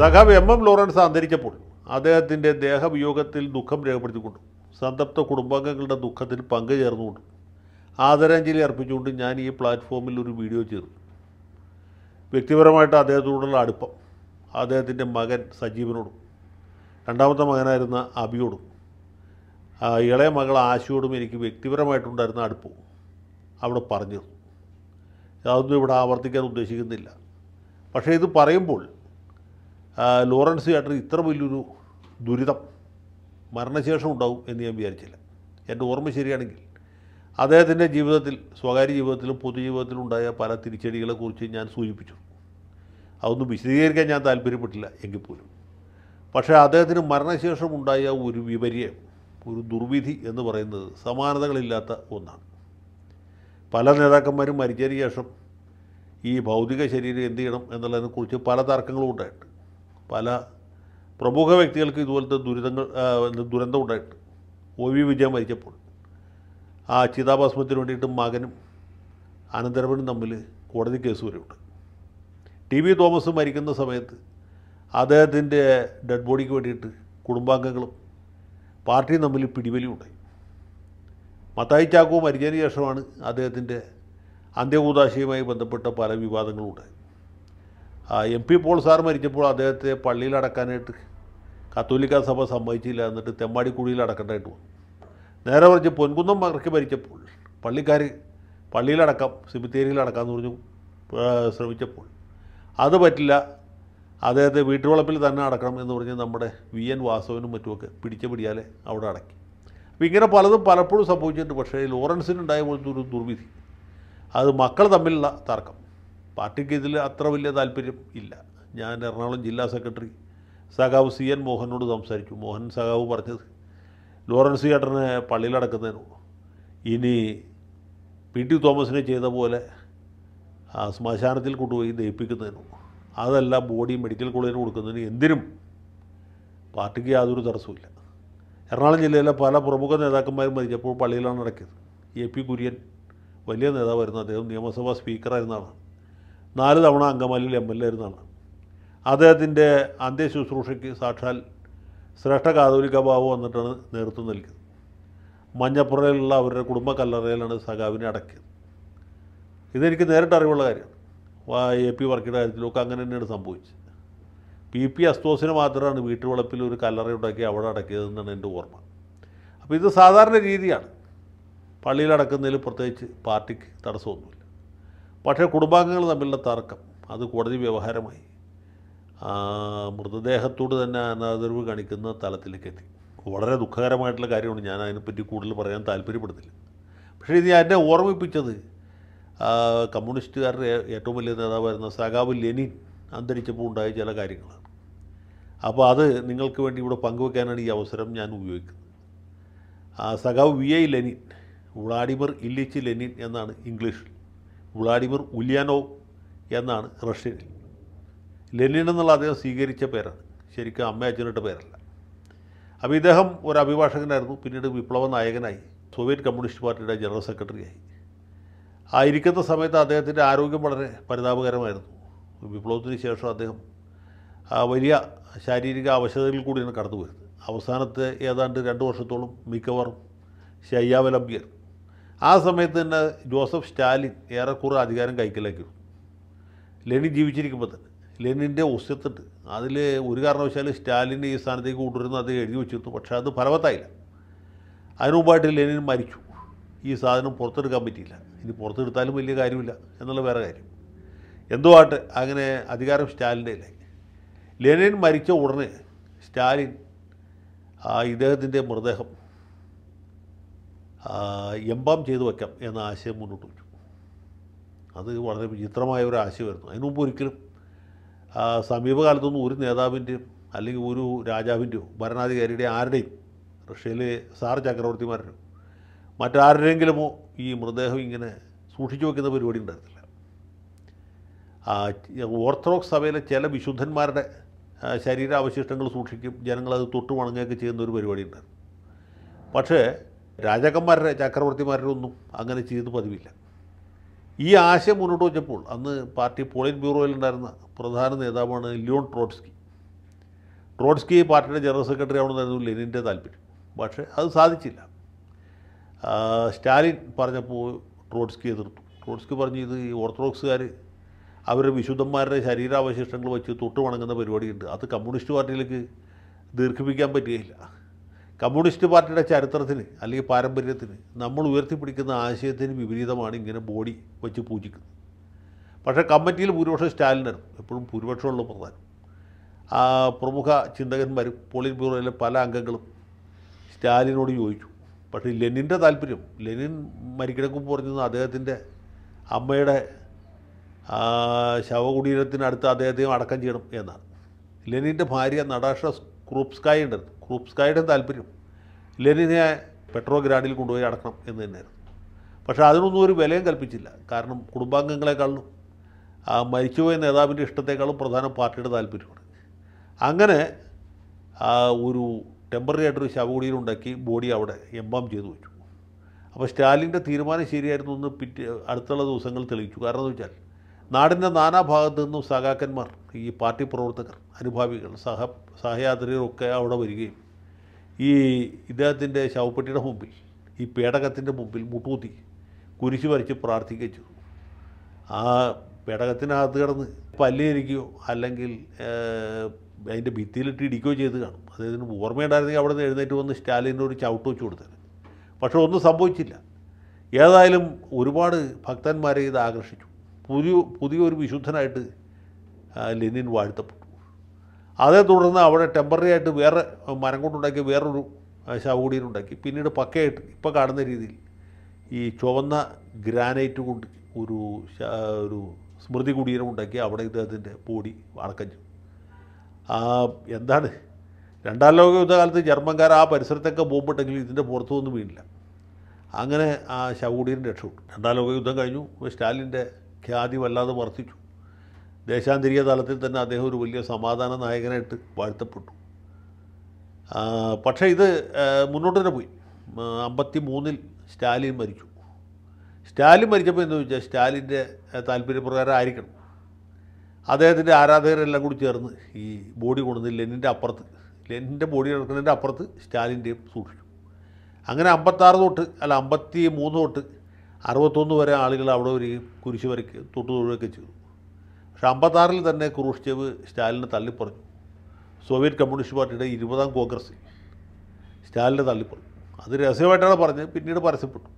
സഖാവ് M M Lawrence അന്തരിച്ചപ്പോൾ അദ്ദേഹത്തിൻ്റെ ദേഹവിയോഗത്തിൽ ദുഃഖം രേഖപ്പെടുത്തിക്കൊണ്ട് സന്തപ്ത കുടുംബാംഗങ്ങളുടെ ദുഃഖത്തിൽ പങ്കുചേർന്നുകൊണ്ട് ആദരാഞ്ജലി അർപ്പിച്ചുകൊണ്ട് ഞാൻ ഈ പ്ലാറ്റ്ഫോമിൽ ഒരു വീഡിയോ ചെയ്തു വ്യക്തിപരമായിട്ട് അദ്ദേഹത്തോടുള്ള അടുപ്പം അദ്ദേഹത്തിൻ്റെ മകൻ സജീവനോടും രണ്ടാമത്തെ മകനായിരുന്ന അബിയോടും ഇളയ മകൾ ആശയോടും എനിക്ക് വ്യക്തിപരമായിട്ടുണ്ടായിരുന്ന അടുപ്പം അവിടെ പറഞ്ഞു അതൊന്നും ഇവിടെ ആവർത്തിക്കാൻ ഉദ്ദേശിക്കുന്നില്ല പക്ഷേ ഇത് പറയുമ്പോൾ ലോറൻസ് ചേട്ടന് ഇത്ര വലിയൊരു ദുരിതം മരണശേഷം ഉണ്ടാവും എന്ന് ഞാൻ വിചാരിച്ചില്ല എൻ്റെ ഓർമ്മ ശരിയാണെങ്കിൽ അദ്ദേഹത്തിൻ്റെ ജീവിതത്തിൽ സ്വകാര്യ ജീവിതത്തിലും പൊതുജീവിതത്തിലും ഉണ്ടായ പല തിരിച്ചടികളെക്കുറിച്ച് ഞാൻ സൂചിപ്പിച്ചു അതൊന്നും വിശദീകരിക്കാൻ ഞാൻ താല്പര്യപ്പെട്ടില്ല എങ്കിൽ പോലും പക്ഷേ അദ്ദേഹത്തിന് മരണശേഷം ഉണ്ടായ ഒരു വിപര്യം ഒരു ദുർവിധി എന്ന് പറയുന്നത് സമാനതകളില്ലാത്ത ഒന്നാണ് പല നേതാക്കന്മാരും മരിച്ചതിന് ശേഷം ഈ ഭൗതിക ശരീരം എന്ത് ചെയ്യണം എന്നുള്ളതിനെക്കുറിച്ച് പല തർക്കങ്ങളും ഉണ്ടായിട്ടുണ്ട് പല പ്രമുഖ വ്യക്തികൾക്ക് ഇതുപോലത്തെ ദുരിതങ്ങൾ ദുരന്തം ഉണ്ടായിട്ട് ഒ വി വിജയം മരിച്ചപ്പോൾ ആ ചിതാഭസ്മത്തിന് വേണ്ടിയിട്ട് മകനും അനന്തരവനും തമ്മിൽ കോടതി കേസ് വരെയുണ്ട് ടി വി തോമസ് മരിക്കുന്ന സമയത്ത് അദ്ദേഹത്തിൻ്റെ ഡെഡ് ബോഡിക്ക് വേണ്ടിയിട്ട് കുടുംബാംഗങ്ങളും പാർട്ടിയും തമ്മിൽ പിടിവലി ഉണ്ടായി മത്തായി ചാക്കോ മരിച്ചതിന് ശേഷമാണ് അദ്ദേഹത്തിൻ്റെ അന്ത്യകൂതാശയുമായി ബന്ധപ്പെട്ട പല വിവാദങ്ങളും ഉണ്ടായത് എം പി പോൾ സാർ മരിച്ചപ്പോൾ അദ്ദേഹത്തെ പള്ളിയിൽ അടക്കാനായിട്ട് കത്തോലിക്ക സഭ സമ്മതിച്ചില്ല എന്നിട്ട് തെമ്മാടിക്കുഴിയിൽ അടക്കേണ്ടതായിട്ട് വന്നു നേരെ മറിച്ച് പൊൻകുന്നം മകർക്ക് മരിച്ചപ്പോൾ പള്ളിക്കാർ പള്ളിയിലടക്കാം സിമിത്തേരിയിൽ അടക്കാമെന്ന് പറഞ്ഞു ശ്രമിച്ചപ്പോൾ അത് പറ്റില്ല അദ്ദേഹത്തെ വീട്ടുവളപ്പിൽ തന്നെ അടക്കണം എന്ന് പറഞ്ഞ് നമ്മുടെ വി എൻ വാസവനും മറ്റുമൊക്കെ പിടിച്ച പിടിയാലെ അവിടെ അടക്കി അപ്പം ഇങ്ങനെ പലതും പലപ്പോഴും സംഭവിച്ചിട്ടുണ്ട് പക്ഷേ ലോറൻസിനുണ്ടായ പോലത്തെ ഒരു ദുർവിധി അത് മക്കൾ തമ്മിലുള്ള തർക്കം പാർട്ടിക്ക് ഇതിൽ അത്ര വലിയ താല്പര്യം ഇല്ല ഞാൻ എറണാകുളം ജില്ലാ സെക്രട്ടറി സഖാവ് സി എൻ മോഹനോട് സംസാരിച്ചു മോഹൻ സഖാവ് പറഞ്ഞത് ലോറൻസ് ചേട്ടനെ പള്ളിയിലടക്കുന്നതിന് ഇനി പി ടി തോമസിനെ ചെയ്ത പോലെ ശ്മശാനത്തിൽ കൊണ്ടുപോയി ദയിപ്പിക്കുന്നതിനു അതല്ല ബോഡി മെഡിക്കൽ കോളേജിന് കൊടുക്കുന്നതിന് എന്തിനും പാർട്ടിക്ക് യാതൊരു തടസ്സമില്ല എറണാകുളം ജില്ലയിലെ പല പ്രമുഖ നേതാക്കന്മാരും മരിച്ചപ്പോൾ പള്ളിയിലാണ് നടക്കിയത് എ പി കുര്യൻ വലിയ നേതാവായിരുന്നു അദ്ദേഹം നിയമസഭാ സ്പീക്കറായിരുന്ന നാല് തവണ അങ്കമാലിയിൽ എം എൽ എ ആയിരുന്നാണ് അദ്ദേഹത്തിൻ്റെ ശുശ്രൂഷയ്ക്ക് സാക്ഷാൽ ശ്രേഷ്ഠ കാതോലിക്ക ബാബു വന്നിട്ടാണ് നേതൃത്വം നൽകിയത് മഞ്ഞപ്പുറയിലുള്ള അവരുടെ കുടുംബ കല്ലറയിലാണ് സഖാവിനെ അടക്കിയത് ഇതെനിക്ക് നേരിട്ട് അറിവുള്ള കാര്യമാണ് എ പി വർക്കിയുടെ കാര്യത്തിലൊക്കെ അങ്ങനെ തന്നെയാണ് സംഭവിച്ചത് പി പി അസ്തോസിന് മാത്രമാണ് വീട്ടുവളപ്പിൽ ഒരു കല്ലറ ഉണ്ടാക്കി അവിടെ അടക്കിയതെന്നാണ് എൻ്റെ ഓർമ്മ അപ്പോൾ ഇത് സാധാരണ രീതിയാണ് പള്ളിയിൽ അടക്കുന്നതിൽ പ്രത്യേകിച്ച് പാർട്ടിക്ക് തടസ്സമൊന്നുമില്ല പക്ഷേ കുടുംബാംഗങ്ങൾ തമ്മിലുള്ള തർക്കം അത് കോടതി വ്യവഹാരമായി മൃതദേഹത്തോട് തന്നെ അനാദരവ് കാണിക്കുന്ന തലത്തിലേക്ക് എത്തി വളരെ ദുഃഖകരമായിട്ടുള്ള കാര്യമാണ് ഞാൻ അതിനെപ്പറ്റി കൂടുതൽ പറയാൻ താല്പര്യപ്പെടുന്നില്ല പക്ഷേ ഇത് എന്നെ ഓർമ്മിപ്പിച്ചത് കമ്മ്യൂണിസ്റ്റുകാരുടെ ഏറ്റവും വലിയ നേതാവായിരുന്ന സഖാബ് ലെനിൻ അന്തരിച്ചപ്പോൾ ഉണ്ടായ ചില കാര്യങ്ങളാണ് അപ്പോൾ അത് നിങ്ങൾക്ക് വേണ്ടി ഇവിടെ പങ്കുവെക്കാനാണ് ഈ അവസരം ഞാൻ ഉപയോഗിക്കുന്നത് സഖാവ് V I Lenin Vladimir Ilyich Lenin എന്നാണ് ഇംഗ്ലീഷിൽ വ്ളാഡിമിർ ഉലിയാനോ എന്നാണ് റഷ്യനിൽ ലെനിൻ എന്നുള്ള അദ്ദേഹം സ്വീകരിച്ച പേരാണ് ശരിക്കും അമ്മ അച്ഛനോട്ട് പേരല്ല അപ്പോൾ ഇദ്ദേഹം ഒരു അഭിഭാഷകനായിരുന്നു പിന്നീട് വിപ്ലവ നായകനായി സോവിയറ്റ് കമ്മ്യൂണിസ്റ്റ് പാർട്ടിയുടെ ജനറൽ സെക്രട്ടറിയായി ഇരിക്കുന്ന സമയത്ത് അദ്ദേഹത്തിൻ്റെ ആരോഗ്യം വളരെ പരിതാപകരമായിരുന്നു വിപ്ലവത്തിന് ശേഷം അദ്ദേഹം വലിയ ശാരീരിക അവശതകളിൽ കൂടിയാണ് കടന്നു വരുന്നത് അവസാനത്തെ ഏതാണ്ട് രണ്ട് വർഷത്തോളം മിക്കവാറും ശയ്യാവലംബിയായിരുന്നു ആ സമയത്ത് തന്നെ ജോസഫ് സ്റ്റാലിൻ ഏറെക്കുറെ അധികാരം കൈക്കലാക്കി ലെനിൻ ജീവിച്ചിരിക്കുമ്പോൾ തന്നെ ലെനിൻ്റെ ഒസ്യത്തിട്ട് അതിൽ ഒരു കാരണവശാലും സ്റ്റാലിൻ ഈ സ്ഥാനത്തേക്ക് കൊണ്ടുവരുന്ന അത് എഴുതി വെച്ചിരുന്നു പക്ഷേ അത് ഫലവത്തായില്ല അതിനുമുമ്പായിട്ട് ലെനിൻ മരിച്ചു ഈ സാധനം പുറത്തെടുക്കാൻ പറ്റിയില്ല ഇനി പുറത്തെടുത്താലും വലിയ കാര്യമില്ല എന്നുള്ള വേറെ കാര്യം എന്തോ ആട്ട് അങ്ങനെ അധികാരം സ്റ്റാലിൻ്റെ ഇല്ലായി ലെനിൻ മരിച്ച ഉടനെ സ്റ്റാലിൻ ഇദ്ദേഹത്തിൻ്റെ മൃതദേഹം എംബാം ചെയ്തു വയ്ക്കാം എന്ന ആശയം മുന്നോട്ട് വെച്ചു അത് വളരെ വിചിത്രമായ ഒരു ആശയമായിരുന്നു അതിനു മുമ്പ് ഒരിക്കലും സമീപകാലത്തൊന്നും ഒരു നേതാവിൻ്റെയും അല്ലെങ്കിൽ ഒരു രാജാവിൻ്റെയോ ഭരണാധികാരിയുടെയും ആരുടെയും റഷ്യയിലെ സാർ ചക്രവർത്തിമാരുടെ മറ്റാരുടെയെങ്കിലുമോ ഈ മൃതദേഹം ഇങ്ങനെ സൂക്ഷിച്ചു വെക്കുന്ന പരിപാടി ഉണ്ടായിരുന്നില്ല ഓർത്തഡോക്സ് സഭയിലെ ചില വിശുദ്ധന്മാരുടെ ശരീരാവശിഷ്ടങ്ങൾ സൂക്ഷിക്കും ജനങ്ങളത് തൊട്ടു വണങ്ങുകയൊക്കെ ചെയ്യുന്ന ഒരു പരിപാടി ഉണ്ടായിരുന്നു പക്ഷേ രാജാക്കന്മാരുടെ ചക്രവർത്തിമാരുടെ ഒന്നും അങ്ങനെ ചെയ്ത് പതിവില്ല ഈ ആശയം മുന്നോട്ട് വെച്ചപ്പോൾ അന്ന് പാർട്ടി പോളിറ്റ് ബ്യൂറോയിലുണ്ടായിരുന്ന പ്രധാന നേതാവാണ് ലിയോൺ ട്രോട്സ്കി ട്രോട്സ്കി പാർട്ടിയുടെ ജനറൽ സെക്രട്ടറി ആവണമെന്നായിരുന്നു ലെനിൻ്റെ താല്പര്യം പക്ഷേ അത് സാധിച്ചില്ല സ്റ്റാലിൻ പറഞ്ഞപ്പോൾ ട്രോട്സ്കി എതിർത്തു ട്രോട്സ്കി പറഞ്ഞു ഇത് ഈ ഓർത്തഡോക്സുകാർ അവരുടെ വിശുദ്ധന്മാരുടെ ശരീരാവശിഷ്ടങ്ങൾ വെച്ച് തൊട്ട് വണങ്ങുന്ന പരിപാടിയുണ്ട് അത് കമ്മ്യൂണിസ്റ്റ് പാർട്ടിയിലേക്ക് ദീർഘിപ്പിക്കാൻ പറ്റുകയില്ല കമ്മ്യൂണിസ്റ്റ് പാർട്ടിയുടെ ചരിത്രത്തിന് അല്ലെങ്കിൽ പാരമ്പര്യത്തിന് നമ്മൾ ഉയർത്തിപ്പിടിക്കുന്ന ആശയത്തിന് വിപരീതമാണ് ഇങ്ങനെ ബോഡി വെച്ച് പൂജിക്കുന്നത് പക്ഷേ കമ്മിറ്റിയിൽ ഭൂരിപക്ഷം സ്റ്റാലിനും എപ്പോഴും ഭൂരിപക്ഷമുള്ള പ്രധാനം പ്രമുഖ ചിന്തകന്മാർ പോളിറ്റ് ബ്യൂറോയിലെ പല അംഗങ്ങളും സ്റ്റാലിനോട് ചോദിച്ചു പക്ഷേ ലെനിൻ്റെ താല്പര്യം ലെനിൻ മരിക്കിടക്കുമ്പോൾ പറഞ്ഞത് അദ്ദേഹത്തിൻ്റെ അമ്മയുടെ ശവകുടീരത്തിനടുത്ത് അദ്ദേഹത്തെ അടക്കം ചെയ്യണം എന്നാണ് ലെനിൻ്റെ ഭാര്യ നടാഷ ഉണ്ടായിരുന്നു ക്രൂപ്സ്കായുടെ താല്പര്യം ലെനിനെ പെട്രോ ഗ്രാഡിൽ കൊണ്ടുപോയി അടക്കണം എന്ന് തന്നെയായിരുന്നു പക്ഷേ അതിനൊന്നും ഒരു വിലയും കൽപ്പിച്ചില്ല കാരണം കുടുംബാംഗങ്ങളെക്കാളും ആ മരിച്ചുപോയ നേതാവിൻ്റെ ഇഷ്ടത്തെക്കാളും പ്രധാന പാർട്ടിയുടെ താല്പര്യമാണ് അങ്ങനെ ആ ഒരു ടെമ്പററി ആയിട്ടൊരു ഉണ്ടാക്കി ബോഡി അവിടെ എംബാം ചെയ്തു വെച്ചു അപ്പോൾ സ്റ്റാലിൻ്റെ തീരുമാനം ശരിയായിരുന്നു എന്ന് പിറ്റേ അടുത്തുള്ള ദിവസങ്ങൾ തെളിയിച്ചു കാരണം എന്ന് വെച്ചാൽ നാടിൻ്റെ നാനാഭാഗത്തു നിന്നും സഖാക്കന്മാർ ഈ പാർട്ടി പ്രവർത്തകർ അനുഭാവികൾ സഹ സഹയാത്രികരൊക്കെ അവിടെ വരികയും ഈ ഇദ്ദേഹത്തിൻ്റെ ശവപ്പെട്ടിയുടെ മുമ്പിൽ ഈ പേടകത്തിൻ്റെ മുമ്പിൽ മുട്ടൂത്തി കുരിശു വരച്ച് പ്രാർത്ഥിക്കച്ചു ആ പേടകത്തിനകത്ത് കിടന്ന് പല്ലിയിരിക്കുകയോ അല്ലെങ്കിൽ അതിൻ്റെ ഭിത്തിയിലിട്ട് ഇടിക്കുകയോ ചെയ്ത് കാണും അദ്ദേഹത്തിന് ഓർമ്മയുണ്ടായിരുന്നെങ്കിൽ അവിടെ നിന്ന് എഴുന്നേറ്റ് വന്ന് സ്റ്റാലിൻ്റെ ഒരു ചവിട്ട് വെച്ച് കൊടുത്തത് പക്ഷേ ഒന്നും സംഭവിച്ചില്ല ഏതായാലും ഒരുപാട് ഭക്തന്മാരെ ഇത് ആകർഷിച്ചു പുതിയ പുതിയൊരു വിശുദ്ധനായിട്ട് ലെനിൻ വാഴ്ത്തപ്പെട്ടു അതേ തുടർന്ന് അവിടെ ടെമ്പററി ആയിട്ട് വേറെ മരം കൊണ്ടുണ്ടാക്കിയ വേറൊരു ഉണ്ടാക്കി പിന്നീട് പക്കയായിട്ട് ഇപ്പോൾ കാണുന്ന രീതിയിൽ ഈ ചുവന്ന ഗ്രാനൈറ്റ് കൊണ്ട് ഒരു ഒരു സ്മൃതി കുടീരം ഉണ്ടാക്കി അവിടെ ഇദ്ദേഹത്തിൻ്റെ ബോഡി അടക്കഞ്ഞു എന്താണ് രണ്ടാം ലോക യുദ്ധകാലത്ത് ജർമ്മൻകാർ ആ പരിസരത്തൊക്കെ പോകുമ്പോട്ടെങ്കിൽ ഇതിൻ്റെ പുറത്തുനിന്ന് വീണില്ല അങ്ങനെ ആ ശവകുടീരം രക്ഷപ്പെട്ടു രണ്ടാം ലോക യുദ്ധം കഴിഞ്ഞു സ്റ്റാലിൻ്റെ ഖ്യാതി വല്ലാതെ വർദ്ധിച്ചു ദേശാന്തരീയ തലത്തിൽ തന്നെ അദ്ദേഹം ഒരു വലിയ സമാധാന നായകനായിട്ട് വാഴ്ത്തപ്പെട്ടു പക്ഷേ ഇത് മുന്നോട്ട് തന്നെ പോയി അമ്പത്തി മൂന്നിൽ സ്റ്റാലിൻ മരിച്ചു സ്റ്റാലിൻ മരിച്ചപ്പോൾ എന്ന് ചോദിച്ചാൽ സ്റ്റാലിൻ്റെ താല്പര്യപ്രകാരം ആയിരിക്കണം അദ്ദേഹത്തിൻ്റെ ആരാധകരെല്ലാം കൂടി ചേർന്ന് ഈ ബോഡി കൊണ്ടുവന്ന് ലെനിൻ്റെ അപ്പുറത്ത് ലെനിൻ്റെ ബോഡി കിടക്കുന്നതിൻ്റെ അപ്പുറത്ത് സ്റ്റാലിൻ്റെയും സൂക്ഷിച്ചു അങ്ങനെ അമ്പത്താറ് തൊട്ട് അല്ല അമ്പത്തി മൂന്ന് തൊട്ട് അറുപത്തൊന്ന് വരെ ആളുകൾ അവിടെ ഒരു കുരിശ് വരയ്ക്ക് തൊട്ടുതൊഴുകയൊക്കെ ചെയ്തു പക്ഷേ അമ്പത്താറിൽ തന്നെ ക്രൂഷ്ചേവ് സ്റ്റാലിനെ തള്ളിപ്പറഞ്ഞു സോവിയറ്റ് കമ്മ്യൂണിസ്റ്റ് പാർട്ടിയുടെ ഇരുപതാം കോൺഗ്രസ് സ്റ്റാലിനെ തള്ളിപ്പറഞ്ഞു അത് രഹസ്യമായിട്ടാണ് പറഞ്ഞത് പിന്നീട് പരസ്യപ്പെട്ടു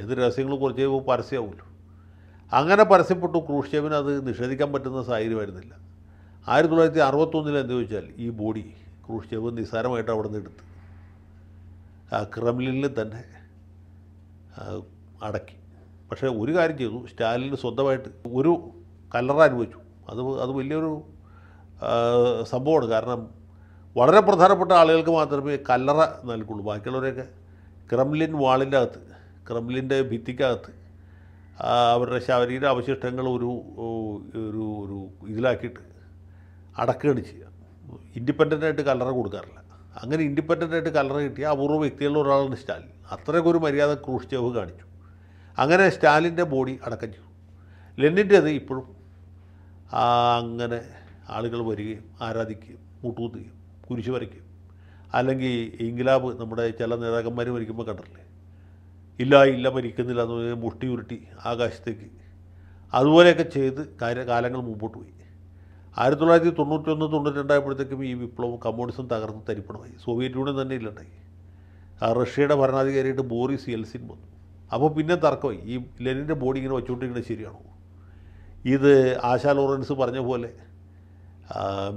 ഏത് രഹസ്യങ്ങളും കുറച്ച് കഴിയുമ്പോൾ പരസ്യമാവുമല്ലോ അങ്ങനെ പരസ്യപ്പെട്ടു ക്രൂഷ്ചേവിന് അത് നിഷേധിക്കാൻ പറ്റുന്ന സാഹചര്യമായിരുന്നില്ല ആയിരത്തി തൊള്ളായിരത്തി അറുപത്തൊന്നിൽ എന്ത് ചോദിച്ചാൽ ഈ ബോഡി ക്രൂഷ്ചേവ് നിസ്സാരമായിട്ട് അവിടെ നിന്ന് എടുത്ത് ക്രെംലിനിൽ തന്നെ അടക്കി പക്ഷേ ഒരു കാര്യം ചെയ്തു സ്റ്റാലിന് സ്വന്തമായിട്ട് ഒരു കല്ലറ അനുഭവിച്ചു അത് അത് വലിയൊരു സംഭവമാണ് കാരണം വളരെ പ്രധാനപ്പെട്ട ആളുകൾക്ക് മാത്രമേ കല്ലറ നൽകുള്ളൂ ബാക്കിയുള്ളവരെയൊക്കെ ക്രംലിൻ വാളിൻ്റെ അകത്ത് ക്രംലിൻ്റെ ഭിത്തിക്കകത്ത് അവരുടെ ശരീര അവശിഷ്ടങ്ങൾ ഒരു ഒരു ഒരു ഇതിലാക്കിയിട്ട് അടക്കുകയാണ് ചെയ്യുക ഇൻഡിപെൻഡൻ്റായിട്ട് കല്ലറ കൊടുക്കാറില്ല അങ്ങനെ ഇൻഡിപെൻഡൻ്റായിട്ട് കല്ലറ കിട്ടിയ അപൂർവ്വ വ്യക്തികളിൽ ഒരാളാണ് സ്റ്റാലിൻ അത്രയ്ക്കൊരു മര്യാദ ക്രൂഷ്ചേവ് കാണിച്ചു അങ്ങനെ സ്റ്റാലിൻ്റെ ബോഡി അടക്കം ചെയ്തു ലെനിൻ്റേത് ഇപ്പോഴും അങ്ങനെ ആളുകൾ വരികയും ആരാധിക്കുകയും മുട്ടുകുത്തുകയും കുരിശു വരയ്ക്കുകയും അല്ലെങ്കിൽ ഇംഗ്ലാബ് നമ്മുടെ ചില നേതാക്കന്മാർ മരിക്കുമ്പോൾ കണ്ടിട്ടില്ലേ ഇല്ല ഇല്ല മരിക്കുന്നില്ല എന്ന് പറഞ്ഞാൽ മുഷ്ടി ഉരുട്ടി ആകാശത്തേക്ക് അതുപോലെയൊക്കെ ചെയ്ത് കാര്യ കാലങ്ങൾ മുമ്പോട്ട് പോയി ആയിരത്തി തൊള്ളായിരത്തി തൊണ്ണൂറ്റി രണ്ടായപ്പോഴത്തേക്കും ഈ വിപ്ലവം കമ്മ്യൂണിസം തകർന്ന് തരിപ്പണമായി സോവിയറ്റ് യൂണിയൻ തന്നെ ഇല്ലണ്ടായി റഷ്യയുടെ ഭരണാധികാരിയായിട്ട് ബോറിസ് യെൽസിൻ വന്നു അപ്പോൾ പിന്നെ തർക്കം ഈ ലെനിൻ്റെ ബോഡി ഇങ്ങനെ വെച്ചുകൊണ്ടിരിക്കുന്നത് ശരിയാണോ ഇത് ആശാ ലോറൻസ് പറഞ്ഞ പോലെ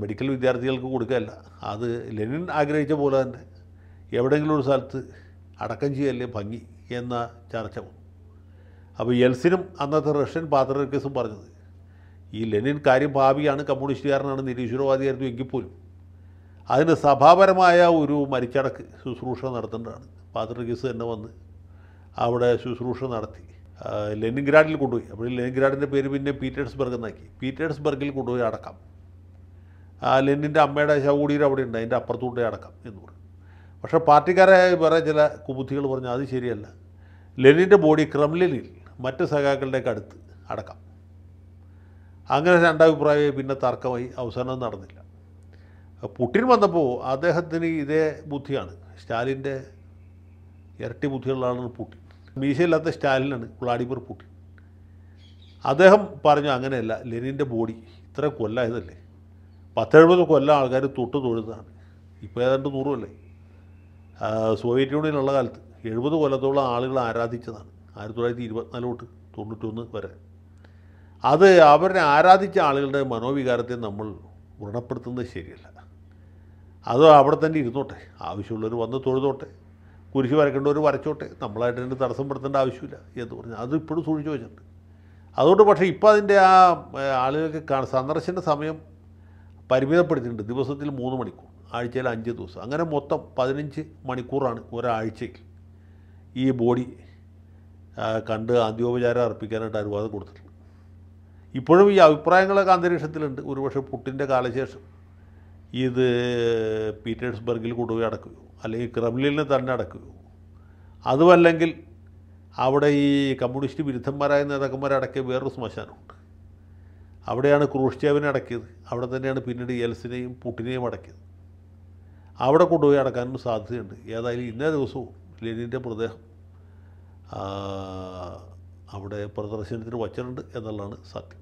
മെഡിക്കൽ വിദ്യാർത്ഥികൾക്ക് കൊടുക്കുകയല്ല അത് ലെനിൻ ആഗ്രഹിച്ച പോലെ തന്നെ എവിടെയെങ്കിലും ഒരു സ്ഥലത്ത് അടക്കം ചെയ്യല്ലേ ഭംഗി എന്ന ചർച്ച വന്നു അപ്പോൾ യെൽസിനും അന്നത്തെ റഷ്യൻ പാത്രക്കേസും പറഞ്ഞത് ഈ ലെനിൻ ഭാവിയാണ് കമ്മ്യൂണിസ്റ്റുകാരനാണ് നിരീശ്വരവാദിയായിരുന്നു എങ്കിൽ പോലും അതിന് സഭാപരമായ ഒരു മരിച്ചടക്ക് ശുശ്രൂഷ നടത്തേണ്ടതാണ് പാത്രക്കേസ് തന്നെ വന്ന് അവിടെ ശുശ്രൂഷ നടത്തി ലെനിൻഗ്രാഡിൽ കൊണ്ടുപോയി അപ്പോൾ ലെനിൻഗ്രാഡിൻ്റെ പേര് പിന്നെ പീറ്റേഴ്സ്ബർഗ് എന്നാക്കി പീറ്റേഴ്സ്ബർഗിൽ കൊണ്ടുപോയി അടക്കാം ലെനിൻ്റെ അമ്മയുടെ ശവകുടീരം അവിടെ ഉണ്ട് അതിൻ്റെ അപ്പുറത്തോട്ടേ അടക്കാം എന്ന് പറഞ്ഞു പക്ഷേ പാർട്ടിക്കാരായ വേറെ ചില കുബുദ്ധികൾ പറഞ്ഞു അത് ശരിയല്ല ലെനിൻ്റെ ബോഡി ക്രെംലിനിൽ മറ്റ് സഖാക്കളുടെയൊക്കെ അടുത്ത് അടക്കാം അങ്ങനെ രണ്ടാഭിപ്രായം പിന്നെ തർക്കമായി അവസാനം നടന്നില്ല പുട്ടിൻ വന്നപ്പോൾ അദ്ദേഹത്തിന് ഇതേ ബുദ്ധിയാണ് സ്റ്റാലിൻ്റെ ഇരട്ടി ആളാണ് പുട്ടിൻ മീശയില്ലാത്ത സ്റ്റാലിനാണ് വ്ളാഡിമിർ പുടിൻ അദ്ദേഹം പറഞ്ഞു അങ്ങനെയല്ല ലെനിൻ്റെ ബോഡി ഇത്ര കൊല്ലായതല്ലേ പത്തെഴുപത് കൊല്ലം ആൾക്കാർ തൊട്ട് തൊഴുന്നതാണ് ഇപ്പോൾ ഏതാണ്ട് നൂറുമല്ലേ സോവിയറ്റ് യൂണിയനുള്ള കാലത്ത് എഴുപത് കൊല്ലത്തോളം ആളുകൾ ആരാധിച്ചതാണ് ആയിരത്തി തൊള്ളായിരത്തി ഇരുപത്തിനാല് തൊട്ട് തൊണ്ണൂറ്റൊന്ന് വരെ അത് അവരെ ആരാധിച്ച ആളുകളുടെ മനോവികാരത്തെ നമ്മൾ വ്രണപ്പെടുത്തുന്നത് ശരിയല്ല അത് അവിടെ തന്നെ ഇരുന്നോട്ടെ ആവശ്യമുള്ളവർ വന്ന് തൊഴുതോട്ടെ കുരിശ് വരക്കേണ്ടവർ വരച്ചോട്ടെ നമ്മളായിട്ട് അതിൻ്റെ തടസ്സപ്പെടുത്തേണ്ട ആവശ്യമില്ല എന്ന് പറഞ്ഞു അത് ഇപ്പോഴും സൂക്ഷിച്ചു വെച്ചിട്ടുണ്ട് അതുകൊണ്ട് പക്ഷേ ഇപ്പോൾ അതിൻ്റെ ആ ആളുകൾക്ക് സന്ദർശന സമയം പരിമിതപ്പെടുത്തിയിട്ടുണ്ട് ദിവസത്തിൽ മൂന്ന് മണിക്കൂർ ആഴ്ചയിൽ അഞ്ച് ദിവസം അങ്ങനെ മൊത്തം പതിനഞ്ച് മണിക്കൂറാണ് ഒരാഴ്ചയിൽ ഈ ബോഡി കണ്ട് അന്ത്യോപചാരം അർപ്പിക്കാനായിട്ട് അനുവാദം കൊടുത്തിട്ടുണ്ട് ഇപ്പോഴും ഈ അഭിപ്രായങ്ങളൊക്കെ അന്തരീക്ഷത്തിലുണ്ട് ഒരുപക്ഷെ പുട്ടിൻ്റെ കാലശേഷം ഇത് പീറ്റേഴ്സ്ബർഗിൽ കൊണ്ടുപോയി അടക്കുകയോ അല്ലെങ്കിൽ ക്രെംലിനിൽ തന്നെ അടക്കുകയോ അതുമല്ലെങ്കിൽ അവിടെ ഈ കമ്മ്യൂണിസ്റ്റ് വിരുദ്ധന്മാരായ നേതാക്കന്മാരെ അടക്കിയ വേറൊരു ശ്മശാനമുണ്ട് അവിടെയാണ് ക്രൂഷ്ചേവിനെ അടക്കിയത് അവിടെ തന്നെയാണ് പിന്നീട് യെൽസിനെയും പുട്ടിനെയും അടക്കിയത് അവിടെ കൊണ്ടുപോയി അടക്കാനും സാധ്യതയുണ്ട് ഏതായാലും ഇന്നേ ദിവസവും ലെനിൻ്റെ മൃതദേഹം അവിടെ പ്രദർശനത്തിന് വച്ചിട്ടുണ്ട് എന്നുള്ളതാണ് സത്യം